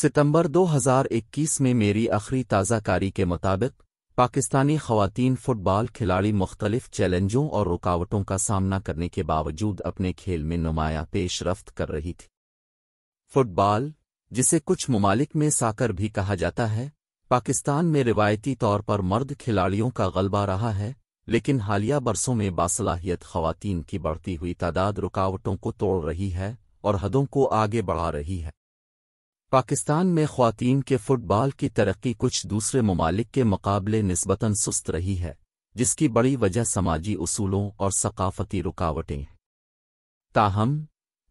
सितंबर 2021 में मेरी आखिरी ताज़ाकारी के मुताबिक पाकिस्तानी खवतान फुटबॉल खिलाड़ी मुख्तलिफ चैलेंजों और रुकावटों का सामना करने के बावजूद अपने खेल में नुमाया पेशरफ्त कर रही थी फुटबॉल जिसे कुछ ममालिक में साकर भी कहा जाता है पाकिस्तान में रिवायती तौर पर मर्द खिलाड़ियों का गलबा रहा है लेकिन हालिया बरसों में बासलाहियत खवतान की बढ़ती हुई तादाद रुकावटों को तोड़ रही है और हदों को आगे बढ़ा रही है पाकिस्तान में खातन के फुटबॉल की तरक्की कुछ दूसरे ममालिक के मुकाबले नस्बता सुस्त रही है जिसकी बड़ी वजह समाजी असूलों और सकाफती रुकावटें हैं ताहम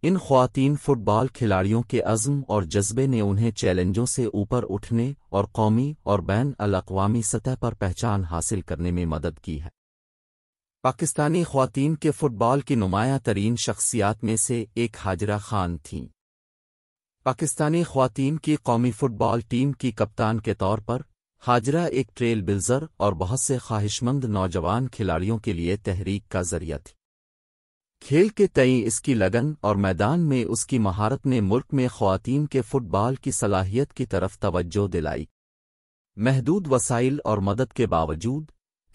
इन खातन फुटबॉल खिलाड़ियों के अज़म और जज्बे ने उन्हें चैलेंजों से ऊपर उठने और कौमी और बैन अवी सतह पर पहचान हासिल करने में मदद की है पाकिस्तानी खातन के फुटबॉल की नुमाया तरीन शख्सियात में से एक हाजरा खान थीं पाकिस्तानी खुवान की कौमी फुटबॉल टीम की कप्तान के तौर पर हाजरा एक ट्रेल बिल्जर और बहुत से ख्वाहिशमंद नौजवान खिलाड़ियों के लिए तहरीक का जरिया थी खेल के तई इसकी लगन और मैदान में उसकी महारत ने मुल्क में खुवान के फुटबॉल की सलाहियत की तरफ तवज्जो दिलाई महदूद वसाइल और मदद के बावजूद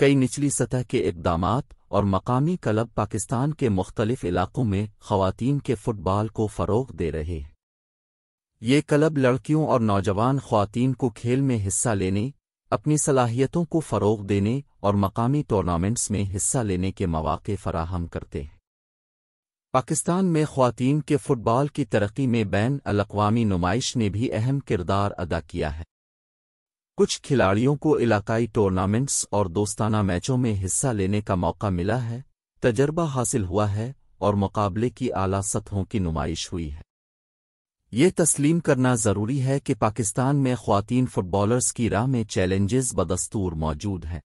कई निचली सतह के इकदाम और मकामी क्लब पाकिस्तान के मुख्तलिफ इलाकों में खुवान के फुटबॉल को फ़रोग दे रहे हैं ये क्लब लड़कियों और नौजवान खुवान को खेल में हिस्सा लेने अपनी सलाहियतों को फ़रोग देने और मकामी टूर्नामेंट्स में हिस्सा लेने के मौाक़े फ़राहम करते हैं पाकिस्तान में खुवान के फ़ुटबॉल की तरक्की में बैन अवी नुमाइश ने भी अहम किरदार अदा किया है कुछ खिलाड़ियों को इलाकाई टूर्नामेंट्स और दोस्ताना मैचों में हिस्सा लेने का मौका मिला है तजर्बा हासिल हुआ है और मुकाबले की आला सतहों की नुमाइश हुई है ये तस्लीम करना ज़रूरी है कि पाकिस्तान में ख्वातीन फुटबॉलर्स की राह में चैलेंजेस बदस्तूर मौजूद हैं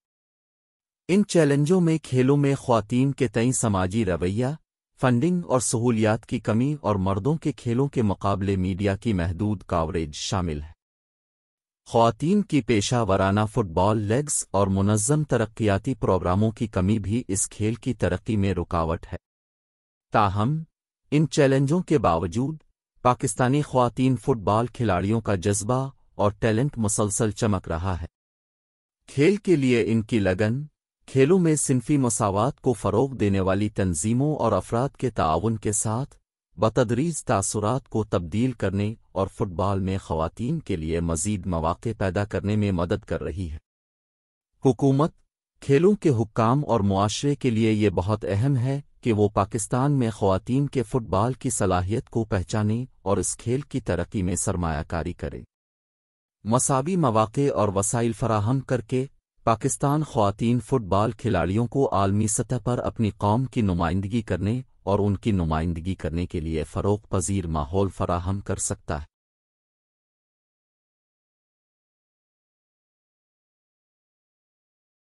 इन चैलेंजों में खेलों में ख्वातीन के तई समाजी रवैया फंडिंग और सहूलियात की कमी और मर्दों के खेलों के मुकाबले मीडिया की महदूद कावरेज शामिल है खातन की पेशा वराना फुटबॉल लेग्स और मुनज़म तरक्याती प्रोग्रामों की कमी भी इस खेल की तरक्की में रुकावट है ताहम इन चैलेंजों के बावजूद पाकिस्तानी खुवान फुटबॉल खिलाड़ियों का जज्बा और टैलेंट मुसलसल चमक रहा है खेल के लिए इनकी लगन खेलों में सिनफी मसावत को फ़रोग देने वाली तंजीमों और अफराद के ताउन के साथ बतदरीज तासुरात को तब्दील करने और फुटबॉल में खवतान के लिए मजीद मौाक़े पैदा करने में मदद कर रही है हुकूमत खेलों के हुक्म और मुआरे के लिए ये बहुत अहम है कि वो पाकिस्तान में खुवान के फुटबॉल की सलाहियत को पहचाने और इस खेल की तरक्की में सरमायाकारी करे मसावी मौाक़े और वसाइल फराहम करके पाकिस्तान खुवान फुटबॉल खिलाड़ियों को आलमी सतह पर अपनी कौम की नुमाइंदगी करने और उनकी नुमाइंदगी करने के लिए फ़रोग पजीर माहौल फराहम कर सकता है